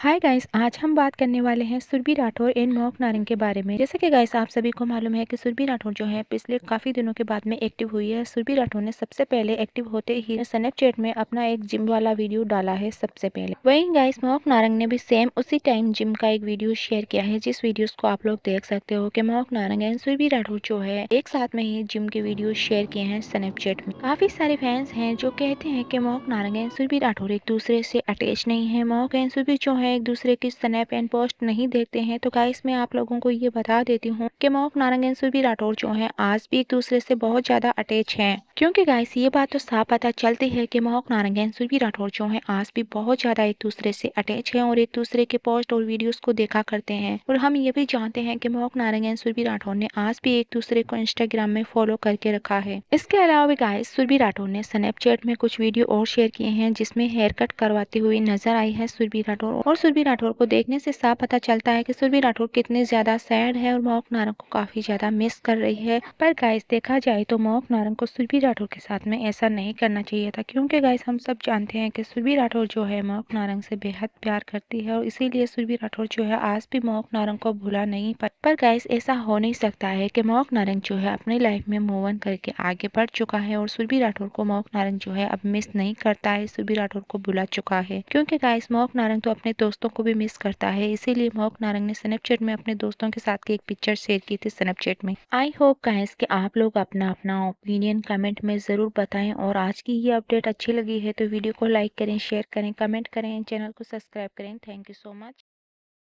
hi guys आज हम बात करने वाले हैं सुरभि राठौर एंड मोहक नारंग के बारे में जैसे कि गाइस आप सभी को मालूम है कि सुरभि राठौर जो है पिछले काफ़ी दिनों के बाद में एक्टिव हुई है सुरभि राठौर ने सबसे पहले एक्टिव होते ही स्नैपचैट में अपना एक जिम वाला वीडियो डाला है सबसे पहले वहीं गाइस मोहक नारंग ने भी सेम उसी टाइम जिम का एक वीडियो शेयर किया है जिस वीडियो को आप लोग देख सकते हो की मोहक नारंग एंड सुरभि राठौर जो है एक साथ में ही जिम के वीडियो शेयर किए हैं स्नैपचैट में काफी सारे फैंस है जो कहते हैं की मोहक नारंग एंड सुरभि राठौर एक दूसरे से अटैच नहीं है मोहक एंड सुरभि जो है हैं एक दूसरे की स्नैप एंड पोस्ट नहीं देखते हैं तो गाइस मैं आप लोगों को ये बता देती हूँ कि मौफ नारंगन सुबी राठौर जो है आज भी एक दूसरे से बहुत ज्यादा अटैच है क्योंकि गाइस ये बात तो साफ पता चलती है कि मोहक नारंगन सुरभी राठौर जो है आज भी बहुत ज्यादा एक दूसरे से अटैच है और एक दूसरे के पोस्ट और वीडियोस को देखा करते हैं और हम ये भी जानते हैं कि मोहक नारंगन सुरभी राठौर ने आज भी एक दूसरे को इंस्टाग्राम में फॉलो करके रखा है इसके अलावा गाइस सुरभी राठौर ने स्नैपचैट में कुछ वीडियो और शेयर किए हैं जिसमे हेयर कट करवाते हुए नजर आई है सुरभी राठौर और सुरभि राठौर को देखने से साफ पता चलता है कि सुरभि राठौर कितने ज्यादा सैड है और मोहक नारंग को काफी ज्यादा मिस कर रही है पर गाइस देखा जाए तो मोहक नारंग को सुरभि राठौर के साथ में ऐसा नहीं करना चाहिए था क्योंकि गाइस हम सब जानते हैं कि सुरभि राठौर जो है मोहक नारंग से बेहद प्यार करती है और इसीलिए सुरभि राठौर जो है आज भी मोहक नारंग को भुला नहीं पा पर गाइस ऐसा हो नहीं सकता है कि मोहक नारंग जो है अपनी लाइफ में मूव ऑन करके आगे बढ़ चुका है और सुरभि राठौर को मोहक नारंग जो है अब मिस नहीं करता है सुरभि राठौर को बुला चुका है क्योंकि गाइस मोहक नारंग तो अपने दोस्तों को भी मिस करता है इसीलिए मोहक नारंग ने स्नैपचैट में अपने दोस्तों के साथ की एक पिक्चर शेयर की थी स्नैपचैट में आई होप गाइस कि आप लोग अपना अपना ओपिनियन कमेंट में ज़रूर बताएं और आज की ये अपडेट अच्छी लगी है तो वीडियो को लाइक करें शेयर करें कमेंट करें चैनल को सब्सक्राइब करें थैंक यू सो मच